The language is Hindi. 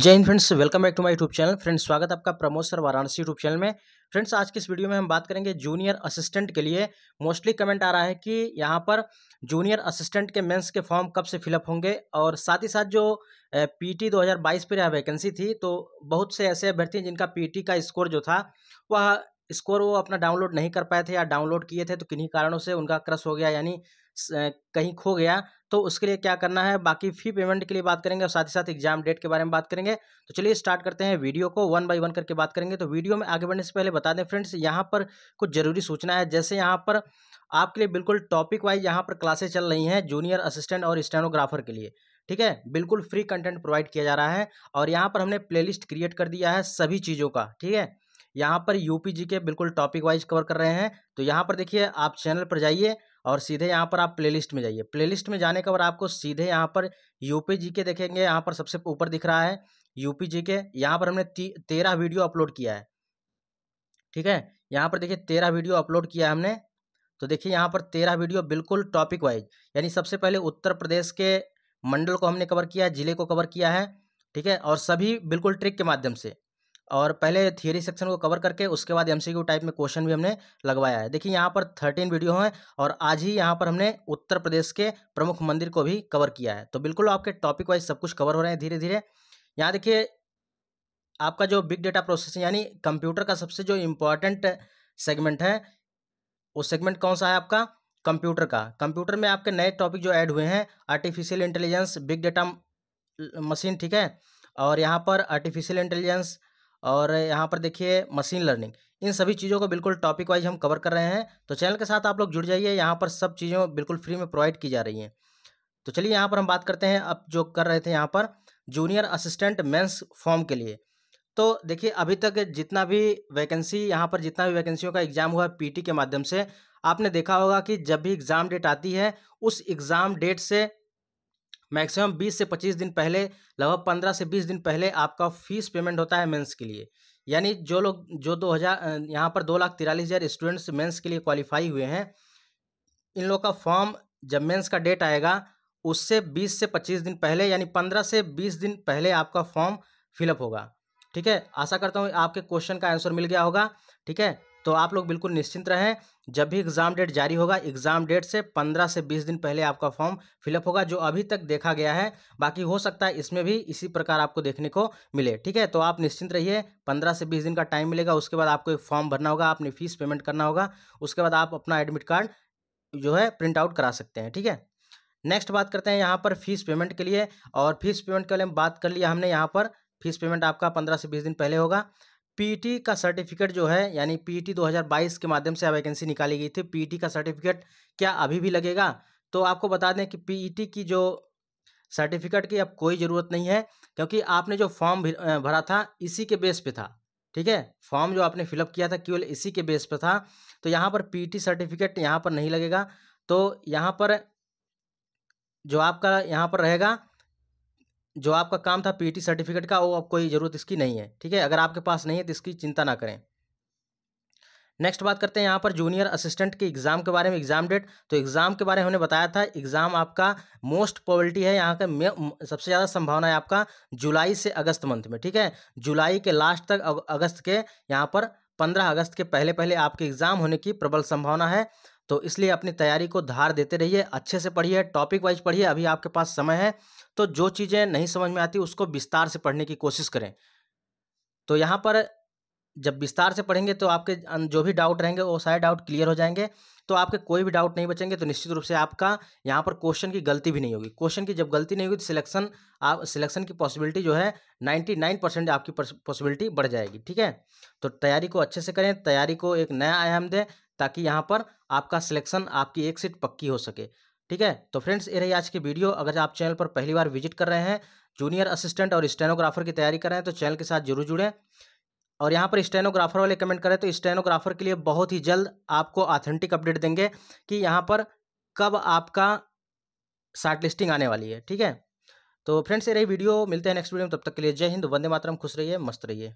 जय हिंद friends welcome back to my YouTube channel friends स्वागत आपका Pramod sir Varanasi YouTube channel में फ्रेंड्स आज के इस वीडियो में हम बात करेंगे जूनियर असिस्टेंट के लिए मोस्टली कमेंट आ रहा है कि यहाँ पर जूनियर असिस्टेंट के मेंस के फॉर्म कब से फिलअप होंगे और साथ ही साथ जो पीटी 2022 पर यह वैकेंसी थी तो बहुत से ऐसे अभ्यर्थी हैं जिनका पी का स्कोर जो था वह स्कोर वो अपना डाउनलोड नहीं कर पाए थे या डाउनलोड किए थे तो किन्हीं कारणों से उनका क्रश हो गया यानी कहीं खो गया तो उसके लिए क्या करना है बाकी फी पेमेंट के लिए बात करेंगे और साथ ही साथ एग्जाम डेट के बारे में बात करेंगे तो चलिए स्टार्ट करते हैं वीडियो को वन बाई वन करके बात करेंगे तो वीडियो में आगे बढ़ने से पहले बता दें फ्रेंड्स यहाँ पर कुछ ज़रूरी सूचना है जैसे यहाँ पर आपके लिए बिल्कुल टॉपिक वाइज यहाँ पर क्लासेस चल रही हैं जूनियर असिस्टेंट और स्टेनोग्राफर के लिए ठीक है बिल्कुल फ्री कंटेंट प्रोवाइड किया जा रहा है और यहाँ पर हमने प्ले क्रिएट कर दिया है सभी चीज़ों का ठीक है यहाँ पर यूपी जी के बिल्कुल टॉपिक वाइज कवर कर रहे हैं तो यहाँ पर देखिए आप चैनल पर जाइए और सीधे यहाँ पर आप प्लेलिस्ट में जाइए प्लेलिस्ट में जाने के बाद आपको सीधे यहाँ पर यूपी जी के देखेंगे यहाँ पर सबसे ऊपर दिख रहा है यूपी जी के यहाँ पर हमने तेरह वीडियो अपलोड किया है ठीक है यहाँ पर देखिए तेरह वीडियो अपलोड किया है हमने तो देखिए यहाँ पर तेरह वीडियो बिल्कुल टॉपिक वाइज यानी सबसे पहले उत्तर प्रदेश के मंडल को हमने कवर किया है जिले को कवर किया है ठीक है और सभी बिल्कुल ट्रिक के माध्यम से और पहले थियरी सेक्शन को कवर करके उसके बाद एमसीक्यू टाइप में क्वेश्चन भी हमने लगवाया है देखिए यहाँ पर थर्टीन वीडियो हैं और आज ही यहाँ पर हमने उत्तर प्रदेश के प्रमुख मंदिर को भी कवर किया है तो बिल्कुल आपके टॉपिक वाइज सब कुछ कवर हो रहे हैं धीरे धीरे यहाँ देखिए आपका जो बिग डेटा प्रोसेस यानी कंप्यूटर का सबसे जो इम्पोर्टेंट सेगमेंट है वो सेगमेंट कौन सा है आपका कंप्यूटर का कंप्यूटर में आपके नए टॉपिक जो ऐड हुए हैं artificial intelligence big data machine ठीक है और यहाँ पर आर्टिफिशियल इंटेलिजेंस और यहाँ पर देखिए मशीन लर्निंग इन सभी चीज़ों को बिल्कुल टॉपिक वाइज हम कवर कर रहे हैं तो चैनल के साथ आप लोग जुड़ जाइए यहाँ पर सब चीज़ें बिल्कुल फ्री में प्रोवाइड की जा रही हैं तो चलिए यहाँ पर हम बात करते हैं अब जो कर रहे थे यहाँ पर जूनियर असिस्टेंट मेंस फॉर्म के लिए तो देखिए अभी तक जितना भी वैकेंसी यहाँ पर जितना भी वैकेंसियों का एग्ज़ाम हुआ पीटी के माध्यम से आपने देखा होगा कि जब भी एग्ज़ाम डेट आती है उस एग्ज़ाम डेट से मैक्सिमम 20 से 25 दिन पहले लगभग 15 से 20 दिन पहले आपका फीस पेमेंट होता है मेंस के लिए यानी जो लोग जो 2000 हज़ार यहाँ पर दो लाख तिरालीस हज़ार स्टूडेंट्स मेंस के लिए क्वालिफाई हुए हैं इन लोग का फॉर्म जब मेंस का डेट आएगा उससे 20 से 25 दिन पहले यानी 15 से 20 दिन पहले आपका फॉर्म फिलअप होगा ठीक है आशा करता हूँ आपके क्वेश्चन का आंसर मिल गया होगा ठीक है तो आप लोग बिल्कुल निश्चिंत रहें जब भी एग्ज़ाम डेट जारी होगा एग्ज़ाम डेट से पंद्रह से बीस दिन पहले आपका फॉर्म फिलअप होगा जो अभी तक देखा गया है बाकी हो सकता है इसमें भी इसी प्रकार आपको देखने को मिले ठीक है तो आप निश्चिंत रहिए पंद्रह से बीस दिन का टाइम मिलेगा उसके बाद आपको एक फॉर्म भरना होगा आपने फीस पेमेंट करना होगा उसके बाद आप अपना एडमिट कार्ड जो है प्रिंट आउट करा सकते हैं ठीक है नेक्स्ट बात करते हैं यहाँ पर फीस पेमेंट के लिए और फीस पेमेंट के लिए बात कर लिया हमने यहाँ पर फीस पेमेंट आपका पंद्रह से बीस दिन पहले होगा पीटी का सर्टिफिकेट जो है यानी पीटी 2022 के माध्यम से वैकेंसी निकाली गई थी पीटी का सर्टिफिकेट क्या अभी भी लगेगा तो आपको बता दें कि पीटी की जो सर्टिफिकेट की अब कोई ज़रूरत नहीं है क्योंकि आपने जो फॉर्म भरा था इसी के बेस पे था ठीक है फॉर्म जो आपने फिलअप किया था केवल इसी के बेस पर था तो यहाँ पर पी सर्टिफिकेट यहाँ पर नहीं लगेगा तो यहाँ पर जो आपका यहाँ पर रहेगा जो आपका काम था पीटी सर्टिफिकेट का वो अब कोई ज़रूरत इसकी नहीं है ठीक है अगर आपके पास नहीं है तो इसकी चिंता ना करें नेक्स्ट बात करते हैं यहाँ पर जूनियर असिस्टेंट के एग्ज़ाम के बारे में एग्ज़ाम डेट तो एग्ज़ाम के बारे में हमने बताया था एग्ज़ाम आपका मोस्ट पॉवर्टी है यहाँ का सबसे ज़्यादा संभावना है आपका जुलाई से अगस्त मंथ में ठीक है जुलाई के लास्ट तक अगस्त के यहाँ पर पंद्रह अगस्त के पहले पहले आपके एग्ज़ाम होने की प्रबल संभावना है तो इसलिए अपनी तैयारी को धार देते रहिए अच्छे से पढ़िए टॉपिक वाइज पढ़िए अभी आपके पास समय है तो जो चीज़ें नहीं समझ में आती उसको विस्तार से पढ़ने की कोशिश करें तो यहाँ पर जब विस्तार से पढ़ेंगे तो आपके जो भी डाउट रहेंगे वो सारे डाउट क्लियर हो जाएंगे तो आपके कोई भी डाउट नहीं बचेंगे तो निश्चित रूप से आपका यहाँ पर क्वेश्चन की गलती भी नहीं होगी क्वेश्चन की जब गलती नहीं होगी तो सिलेक्शन आप सिलेक्शन की पॉसिबिलिटी जो है नाइन्टी नाइन परसेंट आपकी पॉसिबिलिटी बढ़ जाएगी ठीक है तो तैयारी को अच्छे से करें तैयारी को एक नया आयाम दें ताकि यहाँ पर आपका सिलेक्शन आपकी एक सीट पक्की हो सके ठीक है तो फ्रेंड्स ये रही आज की वीडियो अगर आप चैनल पर पहली बार विजिट कर रहे हैं जूनियर असिस्टेंट और स्टेनोग्राफर की तैयारी कर रहे हैं तो चैनल के साथ जरूर जुड़ें और यहाँ पर स्टेनोग्राफर वाले कमेंट करें तो स्टेनोग्राफर के लिए बहुत ही जल्द आपको ऑथेंटिक अपडेट देंगे कि यहाँ पर कब आपका शार्ट लिस्टिंग आने वाली है ठीक है तो फ्रेंड्स ये रही वीडियो मिलते हैं नेक्स्ट वीडियो में तब तक के लिए जय हिंद वंदे मातरम खुश रहिए मस्त रहिए